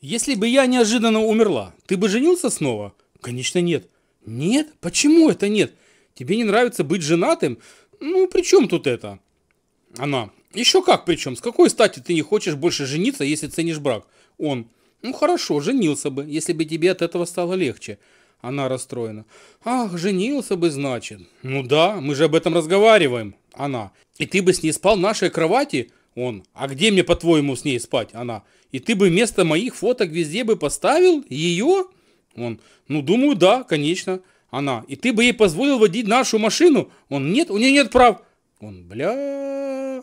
Если бы я неожиданно умерла, ты бы женился снова? Конечно, нет. Нет? Почему это нет? Тебе не нравится быть женатым? Ну, при чем тут это? Она. Еще как причем? С какой стати ты не хочешь больше жениться, если ценишь брак? Он. Ну хорошо, женился бы, если бы тебе от этого стало легче. Она расстроена. Ах, женился бы, значит. Ну да, мы же об этом разговариваем. Она. И ты бы с ней спал в нашей кровати? Он, а где мне, по-твоему, с ней спать? Она, и ты бы вместо моих фоток везде бы поставил ее? Он, ну, думаю, да, конечно. Она, и ты бы ей позволил водить нашу машину? Он, нет, у нее нет прав. Он, бля...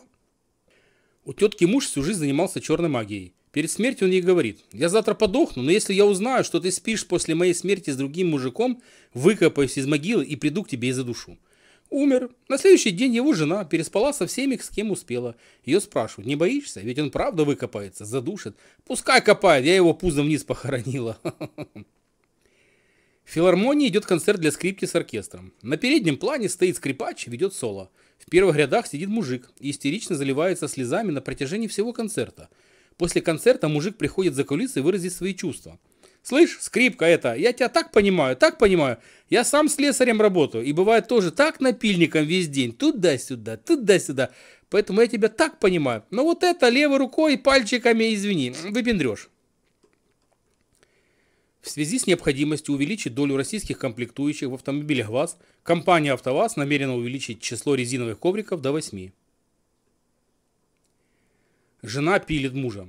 У тетки муж всю жизнь занимался черной магией. Перед смертью он ей говорит, я завтра подохну, но если я узнаю, что ты спишь после моей смерти с другим мужиком, выкопаюсь из могилы и приду к тебе и задушу. душу. Умер. На следующий день его жена переспала со всеми, с кем успела. Ее спрашивают, не боишься? Ведь он правда выкопается, задушит. Пускай копает, я его пузом вниз похоронила. В филармонии идет концерт для скрипки с оркестром. На переднем плане стоит скрипач, и ведет соло. В первых рядах сидит мужик и истерично заливается слезами на протяжении всего концерта. После концерта мужик приходит за кулисы выразить свои чувства – Слышь, скрипка это, я тебя так понимаю, так понимаю. Я сам с слесарем работаю, и бывает тоже так напильником весь день, туда-сюда, туда-сюда. Поэтому я тебя так понимаю. Но вот это левой рукой, пальчиками, извини, выпендрешь. В связи с необходимостью увеличить долю российских комплектующих в автомобилях ВАЗ, компания «АвтоВАЗ» намерена увеличить число резиновых ковриков до 8. Жена пилит мужа.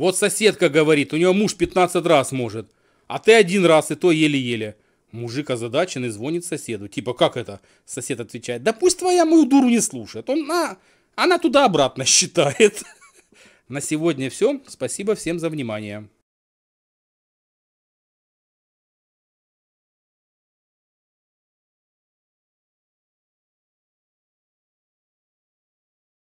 Вот соседка говорит, у нее муж 15 раз может, а ты один раз, и то еле-еле. Мужик озадачен и звонит соседу. Типа, как это? Сосед отвечает, да пусть твоя мою дуру не слушает. Он, на, она туда-обратно считает. На сегодня все. Спасибо всем за внимание.